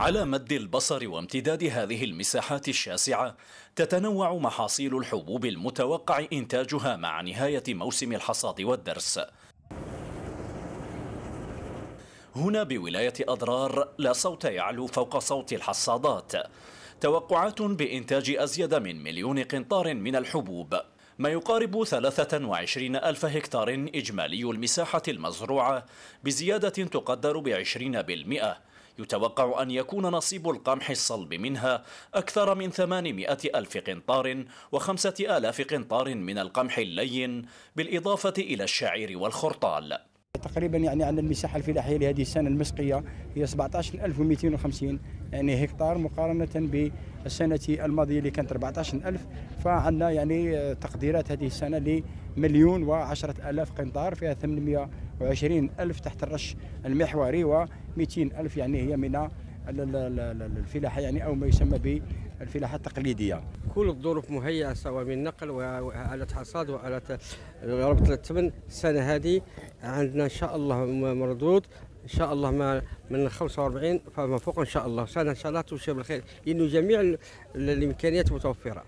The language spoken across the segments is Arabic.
على مد البصر وامتداد هذه المساحات الشاسعة تتنوع محاصيل الحبوب المتوقع إنتاجها مع نهاية موسم الحصاد والدرس هنا بولاية أضرار لا صوت يعلو فوق صوت الحصادات توقعات بإنتاج أزيد من مليون قنطار من الحبوب ما يقارب 23 ألف هكتار إجمالي المساحة المزروعة بزيادة تقدر ب 20% يتوقع أن يكون نصيب القمح الصلب منها أكثر من 800 ألف قنطار و5000 قنطار من القمح اللين بالإضافة إلى الشعير والخرطال تقريبا يعني عندنا المساحه الفلاحيه لهذه السنه المسقيه هي 17250 يعني هكتار مقارنه بالسنه الماضيه اللي كانت 14000 فعندنا يعني تقديرات هذه السنه لمليون و10000 قنطار فيها 820 الف تحت الرش المحوري و 200 ألف يعني هي من الفلاحة يعني أو ما يسمى بالفلاحة التقليدية كل الظروف مهيئة سواء من نقل وآلة حصاد وآلة ربط التبن السنة هذه عندنا إن شاء الله مردود ان شاء الله ما من 45 فما فوق ان شاء الله سنه ان شاء الله توشى بالخير لانه جميع الامكانيات متوفره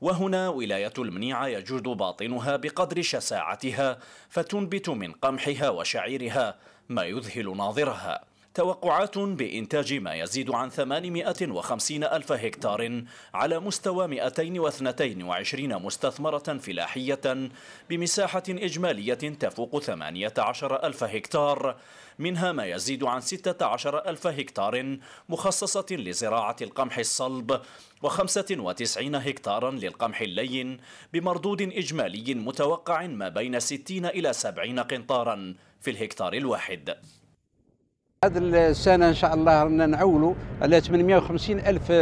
وهنا ولاية المنيعة يجود باطنها بقدر شساعتها فتنبت من قمحها وشعيرها ما يذهل ناظرها توقعات بإنتاج ما يزيد عن 850 ألف هكتار على مستوى 222 مستثمرة فلاحية بمساحة إجمالية تفوق 18 ألف هكتار منها ما يزيد عن 16 ألف هكتار مخصصة لزراعة القمح الصلب و95 هكتارا للقمح اللين بمردود إجمالي متوقع ما بين 60 إلى 70 قنطارا في الهكتار الواحد هذه السنه ان شاء الله رانا نعولوا على 850 الف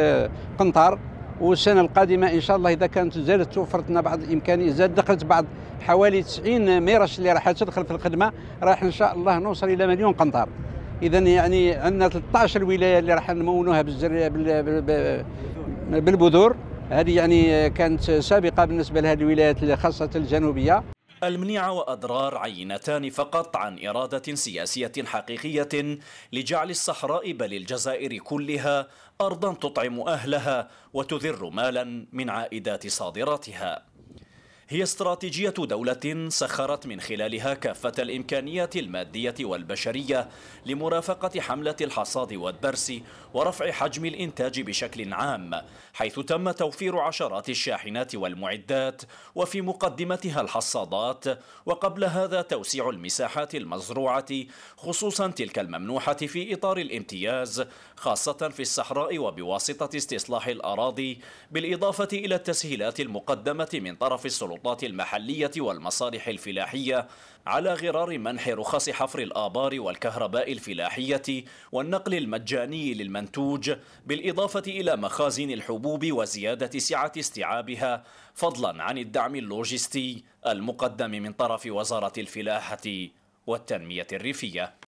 قنطار والسنه القادمه ان شاء الله اذا كانت زادت توفرت لنا بعض الامكانيات زاد دخلت بعض حوالي 90 ميرش اللي راح تدخل في الخدمه راح ان شاء الله نوصل الى مليون قنطار اذا يعني عندنا 13 ولايه اللي راح نمونوها بالزر بالبذور هذه يعني كانت سابقه بالنسبه لهذه الولايات خاصه الجنوبيه المنيعة وأضرار عينتان فقط عن إرادة سياسية حقيقية لجعل الصحراء بل الجزائر كلها أرضا تطعم أهلها وتذر مالا من عائدات صادراتها هي استراتيجية دولة سخرت من خلالها كافة الإمكانيات المادية والبشرية لمرافقة حملة الحصاد والدرس ورفع حجم الإنتاج بشكل عام حيث تم توفير عشرات الشاحنات والمعدات وفي مقدمتها الحصادات وقبل هذا توسيع المساحات المزروعة خصوصا تلك الممنوحة في إطار الامتياز خاصة في الصحراء وبواسطة استصلاح الأراضي بالإضافة إلى التسهيلات المقدمة من طرف السلطات السلطات المحلية والمصالح الفلاحية على غرار منح رخص حفر الآبار والكهرباء الفلاحية والنقل المجاني للمنتوج بالإضافة إلى مخازن الحبوب وزيادة سعة استيعابها فضلا عن الدعم اللوجستي المقدم من طرف وزارة الفلاحة والتنمية الريفية